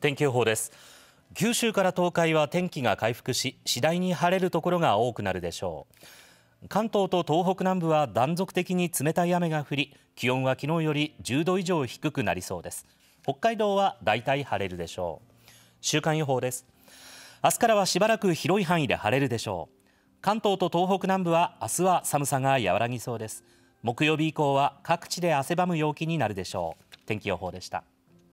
天気予報です九州から東海は天気が回復し次第に晴れるところが多くなるでしょう関東と東北南部は断続的に冷たい雨が降り気温は昨日より10度以上低くなりそうです北海道はだいたい晴れるでしょう週間予報です明日からはしばらく広い範囲で晴れるでしょう関東と東北南部は明日は寒さが和らぎそうです木曜日以降は各地で汗ばむ陽気になるでしょう天気予報でした